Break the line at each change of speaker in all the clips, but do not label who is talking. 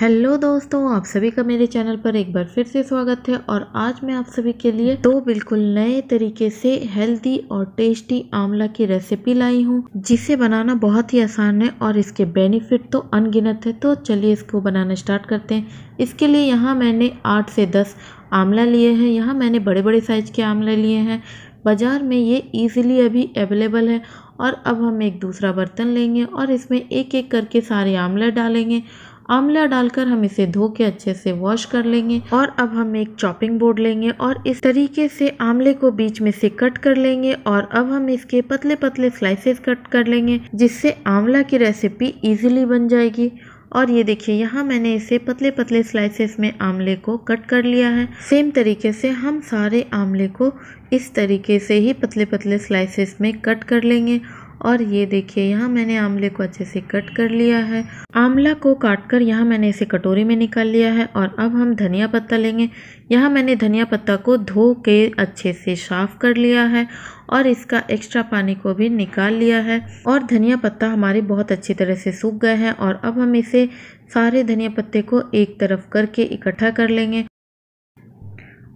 hello दोस्तों आप सभी का मेरे चैनल पर एक बार फिर से स्वागत है और आज मैं आप सभी के लिए दो बिल्कुल नए तरीके से हेल्दी और टेस्टी आंवला की रेसिपी लाई हूँ जिसे बनाना बहुत ही आसान है और इसके बेनिफिट तो अनगिनत है तो चलिए इसको बनाना स्टार्ट करते हैं इसके लिए यहाँ मैंने आठ से दस आंवला लिए हैं यहाँ मैंने बड़े बड़े साइज के आंवले लिए हैं बाज़ार में ये ईजिली अभी अवेलेबल है और अब हम एक दूसरा बर्तन लेंगे और इसमें एक एक करके सारे आंवला डालेंगे आमला डालकर हम इसे धो के अच्छे से वॉश कर लेंगे और अब हम एक चॉपिंग बोर्ड लेंगे और इस तरीके से आमले को बीच में से कट कर लेंगे और अब हम इसके पतले पतले स्लाइसेस कट कर लेंगे जिससे आंवला की रेसिपी इजीली बन जाएगी और ये देखिए यहाँ मैंने इसे पतले पतले स्लाइसेस में आमले को कट कर लिया है सेम तरीके से हम सारे आमले को इस तरीके से ही पतले पतले स्लाइसेस में कट कर लेंगे और ये देखिए यहाँ मैंने आमले को अच्छे से कट कर लिया है आमला को काट कर यहाँ मैंने इसे कटोरी में निकाल लिया है और अब हम धनिया पत्ता लेंगे यहाँ मैंने धनिया पत्ता को धो के अच्छे से साफ कर लिया है और इसका एक्स्ट्रा पानी को भी निकाल लिया है और धनिया पत्ता हमारे बहुत अच्छी तरह से सूख गए हैं और अब हम इसे सारे धनिया पत्ते को एक तरफ करके इकट्ठा कर लेंगे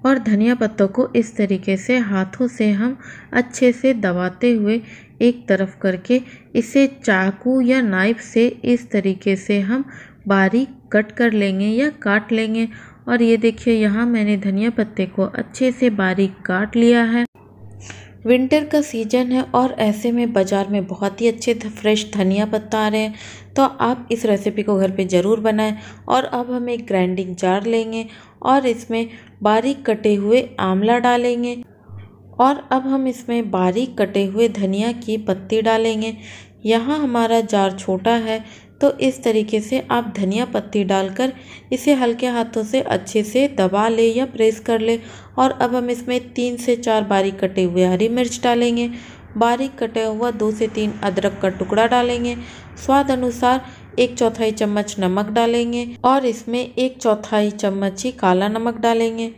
और धनिया पत्तों को इस तरीके से हाथों से हम अच्छे से दबाते हुए एक तरफ करके इसे चाकू या नाइफ से इस तरीके से हम बारीक कट कर लेंगे या काट लेंगे और ये देखिए यहाँ मैंने धनिया पत्ते को अच्छे से बारीक काट लिया है विंटर का सीजन है और ऐसे में बाज़ार में बहुत ही अच्छे फ्रेश धनिया पत्ता आ रहे हैं तो आप इस रेसिपी को घर पे ज़रूर बनाएं और अब हम एक ग्राइंडिंग जार लेंगे और इसमें बारीक कटे हुए आंवला डालेंगे और अब हम इसमें बारीक कटे हुए धनिया की पत्ती डालेंगे यहाँ हमारा जार छोटा है तो इस तरीके से आप धनिया पत्ती डालकर इसे हल्के हाथों से अच्छे से दबा ले या प्रेस कर ले और अब हम इसमें तीन से चार बारीक कटे हुए हरी मिर्च डालेंगे बारीक कटा हुआ दो से तीन अदरक का टुकड़ा डालेंगे स्वाद अनुसार एक चौथाई चम्मच नमक डालेंगे और इसमें एक चौथाई चम्मच ही काला नमक डालेंगे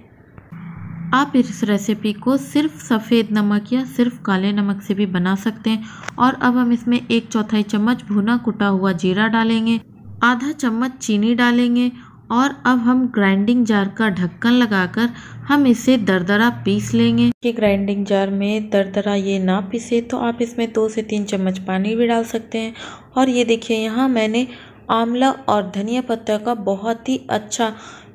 आप इस रेसिपी को सिर्फ सफ़ेद नमक या सिर्फ काले नमक से भी बना सकते हैं और अब हम इसमें एक चौथाई चम्मच भुना कुटा हुआ जीरा डालेंगे आधा चम्मच चीनी डालेंगे और अब हम ग्राइंडिंग जार का ढक्कन लगाकर हम इसे दरदरा पीस लेंगे कि ग्राइंडिंग जार में दरदरा ये ना पीसे तो आप इसमें दो से तीन चम्मच पानी भी डाल सकते हैं और ये देखिए यहाँ मैंने आंवला और धनिया पत्ता का बहुत ही अच्छा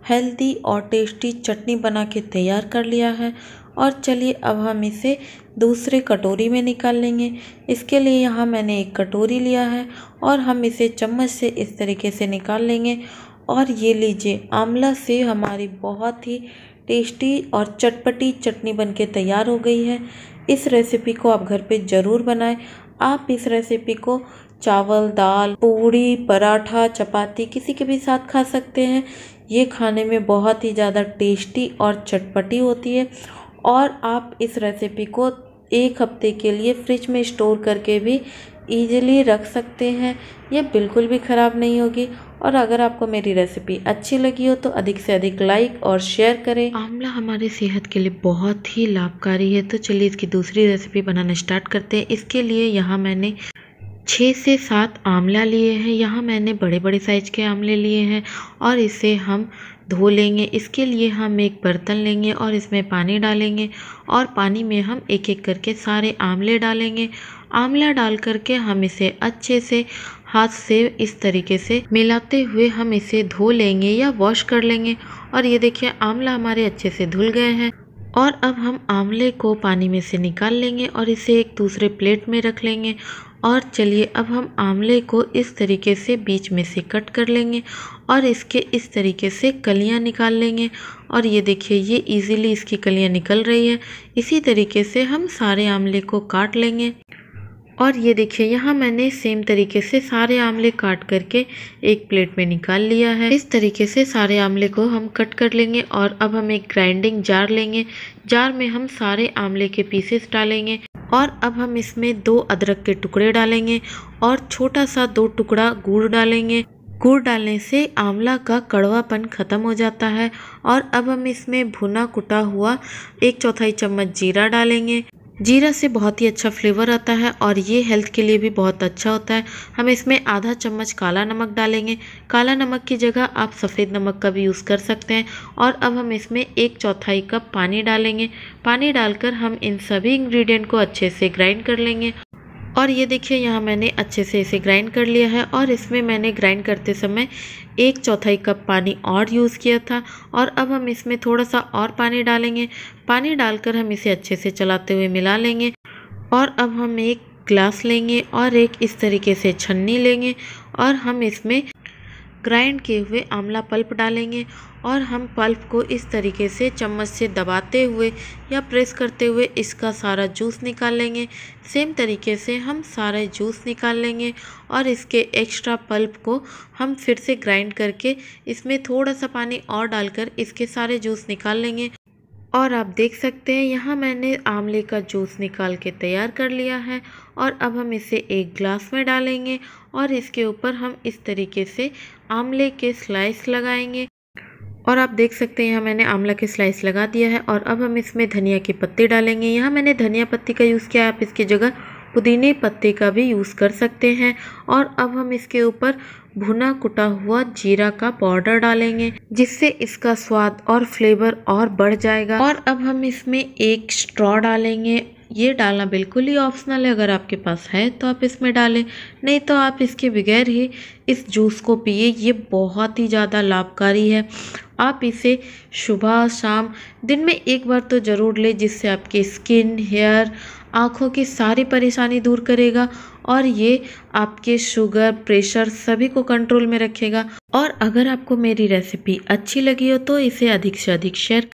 हेल्दी और टेस्टी चटनी बना के तैयार कर लिया है और चलिए अब हम इसे दूसरे कटोरी में निकाल लेंगे इसके लिए यहाँ मैंने एक कटोरी लिया है और हम इसे चम्मच से इस तरीके से निकाल लेंगे और ये लीजिए आंवला से हमारी बहुत ही टेस्टी और चटपटी चटनी बनके तैयार हो गई है इस रेसिपी को आप घर पे ज़रूर बनाएं आप इस रेसिपी को चावल दाल पूड़ी पराठा चपाती किसी के भी साथ खा सकते हैं ये खाने में बहुत ही ज़्यादा टेस्टी और चटपटी होती है और आप इस रेसिपी को एक हफ्ते के लिए फ्रिज में स्टोर करके भी ईजिली रख सकते हैं यह बिल्कुल भी ख़राब नहीं होगी और अगर आपको मेरी रेसिपी अच्छी लगी हो तो अधिक से अधिक लाइक और शेयर करें आंवला हमारे सेहत के लिए बहुत ही लाभकारी है तो चलिए इसकी दूसरी रेसिपी बनाना स्टार्ट करते हैं इसके लिए यहाँ मैंने छः से सात आंवला लिए हैं यहाँ मैंने बड़े बड़े साइज़ के आंवले लिए हैं और इसे हम धो लेंगे इसके लिए हम एक बर्तन लेंगे और इसमें पानी डालेंगे और पानी में हम एक एक करके सारे आंवले डालेंगे आंवला डाल करके हम इसे अच्छे से हाथ से इस तरीके से मिलाते हुए हम इसे धो लेंगे या वॉश कर लेंगे और ये देखिए आंवला हमारे अच्छे से धुल गए हैं और अब हम आंवले को पानी में से निकाल लेंगे और इसे एक दूसरे प्लेट में रख लेंगे और चलिए अब हम आंवले को इस तरीके से बीच में से कट कर लेंगे और इसके इस तरीके से कलियां निकाल लेंगे और ये देखिए ये इजीली इसकी कलियां निकल रही है इसी तरीके से हम सारे आंवले को काट लेंगे और ये देखिए यहाँ मैंने सेम तरीके से सारे आमले काट करके एक प्लेट में निकाल लिया है इस तरीके से सारे आमले को हम कट कर लेंगे और अब हम एक ग्राइंडिंग जार लेंगे जार में हम सारे आमले के पीसेस डालेंगे और अब हम इसमें दो अदरक के टुकड़े डालेंगे और छोटा सा दो टुकड़ा गुड़ डालेंगे गुड़ डालने से आंवला का कड़वापन ख़त्म हो जाता है और अब हम इसमें भुना कुटा हुआ एक चौथाई चम्मच जीरा डालेंगे जीरा से बहुत ही अच्छा फ्लेवर आता है और ये हेल्थ के लिए भी बहुत अच्छा होता है हम इसमें आधा चम्मच काला नमक डालेंगे काला नमक की जगह आप सफ़ेद नमक का भी यूज़ कर सकते हैं और अब हम इसमें एक चौथाई कप पानी डालेंगे पानी डालकर हम इन सभी इंग्रेडिएंट को अच्छे से ग्राइंड कर लेंगे और ये देखिए यहाँ मैंने अच्छे से इसे ग्राइंड कर लिया है और इसमें मैंने ग्राइंड करते समय एक चौथाई कप पानी और यूज़ किया था और अब हम इसमें थोड़ा सा और पानी डालेंगे पानी डालकर हम इसे अच्छे से चलाते हुए मिला लेंगे और अब हम एक ग्लास लेंगे और एक इस तरीके से छन्नी लेंगे और हम इसमें ग्राइंड किए हुए आंवला पल्प डालेंगे और हम पल्प को इस तरीके से चम्मच से दबाते हुए या प्रेस करते हुए इसका सारा जूस निकाल लेंगे सेम तरीके से हम सारे जूस निकाल लेंगे और इसके एक्स्ट्रा पल्प को हम फिर से ग्राइंड करके इसमें थोड़ा सा पानी और डालकर इसके सारे जूस निकाल लेंगे और आप देख सकते हैं यहाँ मैंने आमले का जूस निकाल के तैयार कर लिया है और अब हम इसे एक ग्लास में डालेंगे और इसके ऊपर हम इस तरीके से आमले के स्लाइस लगाएंगे और आप देख सकते हैं यहाँ मैंने आंवला के स्लाइस लगा दिया है और अब हम इसमें धनिया के पत्ते डालेंगे यहाँ मैंने धनिया पत्ती का यूज़ किया है आप इसकी जगह पुदीने पत्ते का भी यूज़ कर सकते हैं और अब हम इसके ऊपर भुना कुटा हुआ जीरा का पाउडर डालेंगे जिससे इसका स्वाद और फ्लेवर और बढ़ जाएगा और अब हम इसमें एक स्ट्रॉ डालेंगे ये डालना बिल्कुल ही ऑप्शनल है अगर आपके पास है तो आप इसमें डालें नहीं तो आप इसके बगैर ही इस जूस को पिए ये बहुत ही ज़्यादा लाभकारी है आप इसे सुबह शाम दिन में एक बार तो ज़रूर लें जिससे आपकी स्किन हेयर आँखों की सारी परेशानी दूर करेगा और ये आपके शुगर प्रेशर सभी को कंट्रोल में रखेगा और अगर आपको मेरी रेसिपी अच्छी लगी हो तो इसे अधिक से अधिक शेयर